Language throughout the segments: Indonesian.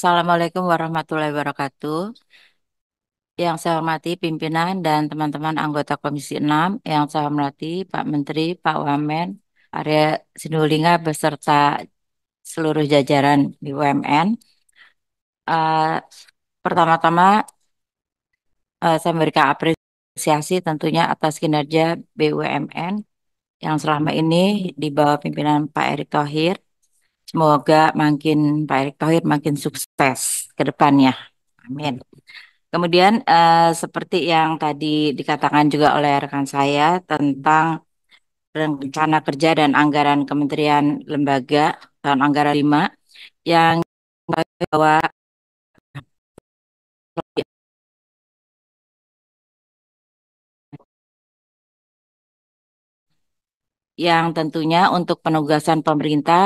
Assalamualaikum warahmatullahi wabarakatuh. Yang saya hormati pimpinan dan teman-teman anggota Komisi 6, yang saya hormati Pak Menteri, Pak Wamen, area Sinulinga beserta seluruh jajaran BUMN. Uh, eh, pertama-tama uh, saya memberikan apresiasi tentunya atas kinerja BUMN yang selama ini di bawah pimpinan Pak Erick Thohir Semoga makin Pak Erick Thohir makin sukses ke depannya. Amin. Kemudian eh, seperti yang tadi dikatakan juga oleh rekan saya tentang rencana kerja dan anggaran Kementerian Lembaga tahun anggaran 5 yang bahwa yang tentunya untuk penugasan pemerintah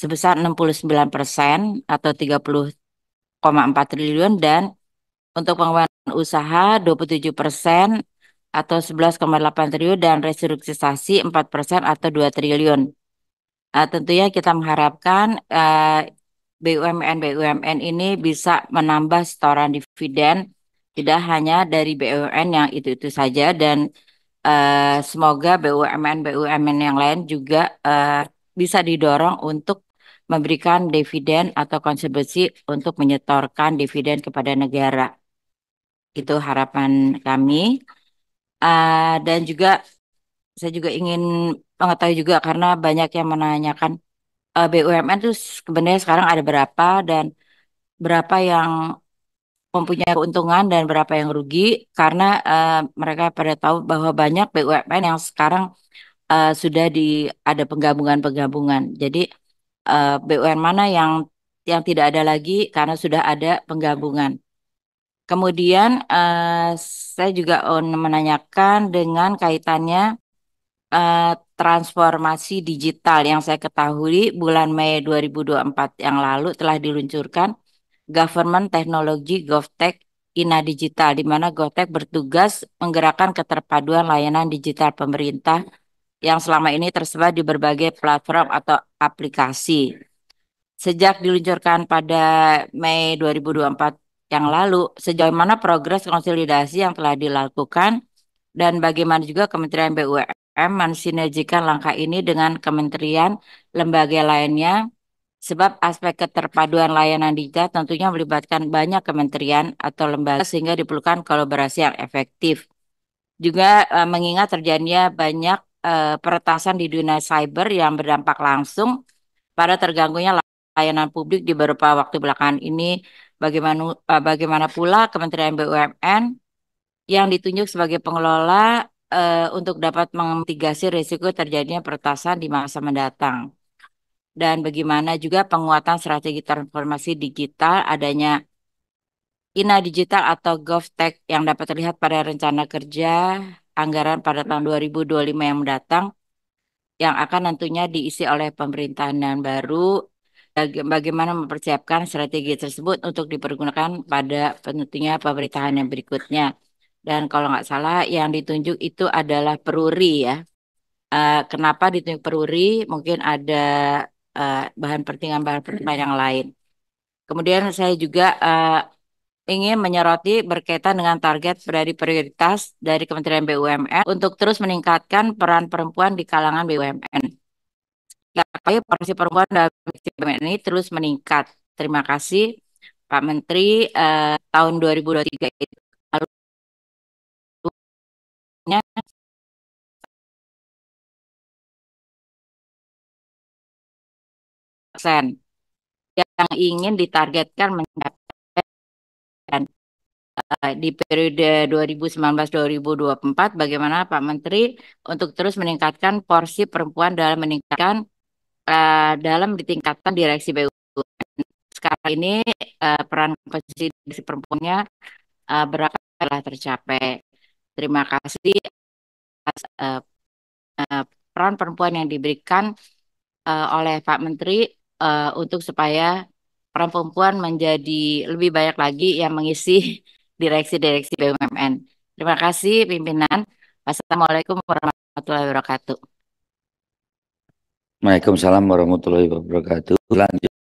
sebesar 69 persen atau 30,4 triliun dan untuk pengembangan usaha 27 persen atau 11,8 triliun dan restrukturisasi 4 persen atau 2 triliun. Uh, tentunya kita mengharapkan eh, bumn BUMN-BUMN ini bisa menambah setoran dividen tidak hanya dari BUMN yang itu-itu saja dan uh, semoga BUMN-BUMN yang lain juga uh, bisa didorong untuk memberikan dividen atau kontribusi untuk menyetorkan dividen kepada negara. Itu harapan kami. Uh, dan juga saya juga ingin mengetahui juga karena banyak yang menanyakan uh, BUMN itu sebenarnya sekarang ada berapa dan berapa yang mempunyai keuntungan dan berapa yang rugi karena uh, mereka pada tahu bahwa banyak BUMN yang sekarang uh, sudah di ada penggabungan-penggabungan. Jadi uh, eh, BUMN mana yang yang tidak ada lagi karena sudah ada penggabungan. Kemudian uh, saya juga menanyakan dengan kaitannya uh, transformasi digital yang saya ketahui bulan Mei 2024 yang lalu telah diluncurkan Government Technology GovTech Ina Digital di mana GovTech bertugas menggerakkan keterpaduan layanan digital pemerintah yang selama ini tersebar di berbagai platform atau aplikasi. Sejak diluncurkan pada Mei 2024 yang lalu, sejauh mana progres konsolidasi yang telah dilakukan dan bagaimana juga Kementerian BUMN mensinergikan langkah ini dengan kementerian lembaga lainnya sebab aspek keterpaduan layanan digital tentunya melibatkan banyak kementerian atau lembaga sehingga diperlukan kolaborasi yang efektif. Juga eh, mengingat terjadinya banyak uh, peretasan di dunia cyber yang berdampak langsung pada terganggunya layanan publik di beberapa waktu belakangan ini. Bagaimana uh, eh, bagaimana pula Kementerian BUMN yang ditunjuk sebagai pengelola uh, untuk dapat memitigasi risiko terjadinya peretasan di masa mendatang. Dan bagaimana juga penguatan strategi transformasi digital adanya INA Digital atau GovTech yang dapat terlihat pada rencana kerja anggaran pada tahun 2025 yang mendatang yang akan tentunya diisi oleh pemerintahan dan baru bagaimana mempersiapkan strategi tersebut untuk dipergunakan pada tentunya pemerintahan yang berikutnya. Dan kalau nggak salah yang ditunjuk itu adalah peruri ya. Eh, kenapa ditunjuk peruri? Mungkin ada eh, bahan pertimbangan bahan pertimbangan yang lain. Kemudian saya juga eh, ingin menyoroti berkaitan dengan target dari prioritas dari Kementerian BUMN untuk terus meningkatkan peran perempuan di kalangan BUMN. Tapi porsi perempuan dalam BUMN ini terus meningkat. Terima kasih Pak Menteri eh, tahun 2023 itu persen yang ingin ditargetkan mencapai dan eh, di periode 2019-2024 bagaimana Pak Menteri untuk terus meningkatkan porsi perempuan dalam meningkatkan uh, dalam ditingkatkan direksi BUMN. Sekarang ini uh, peran posisi perempuannya uh, berapa telah tercapai. Terima kasih atas uh, uh, peran perempuan yang diberikan uh, oleh Pak Menteri uh, untuk supaya peran perempuan menjadi lebih banyak lagi yang mengisi direksi-direksi BUMN. Terima kasih pimpinan. Wassalamualaikum warahmatullahi wabarakatuh. Waalaikumsalam warahmatullahi wabarakatuh. Lanjut.